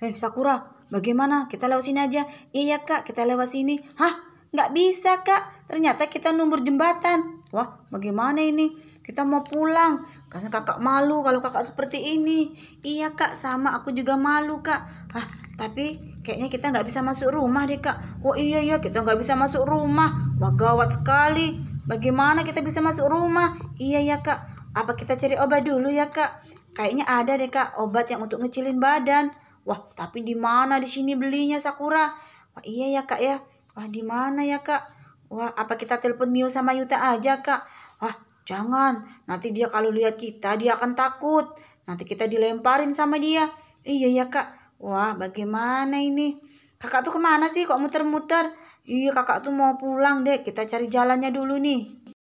Hei eh, Sakura, bagaimana? Kita lewat sini aja. Iya kak, kita lewat sini. Hah? Nggak bisa kak. Ternyata kita numbur jembatan. Wah, bagaimana ini? Kita mau pulang. Karena kakak malu kalau kakak seperti ini. Iya kak, sama aku juga malu kak. Hah, tapi kayaknya kita nggak bisa masuk rumah deh kak. Wah oh, iya iya kita nggak bisa masuk rumah. Wah gawat sekali. Bagaimana kita bisa masuk rumah? Iya ya kak. Apa kita cari obat dulu ya kak? Kayaknya ada deh kak obat yang untuk ngecilin badan. Wah, tapi di mana di sini belinya Sakura? Wah, iya ya, Kak ya. Wah, di mana ya, Kak? Wah, apa kita telepon Mio sama Yuta aja, Kak? Wah, jangan. Nanti dia kalau lihat kita, dia akan takut. Nanti kita dilemparin sama dia. Iya ya, Kak. Wah, bagaimana ini? Kakak tuh kemana sih kok muter-muter? Iya, kakak tuh mau pulang deh. Kita cari jalannya dulu nih.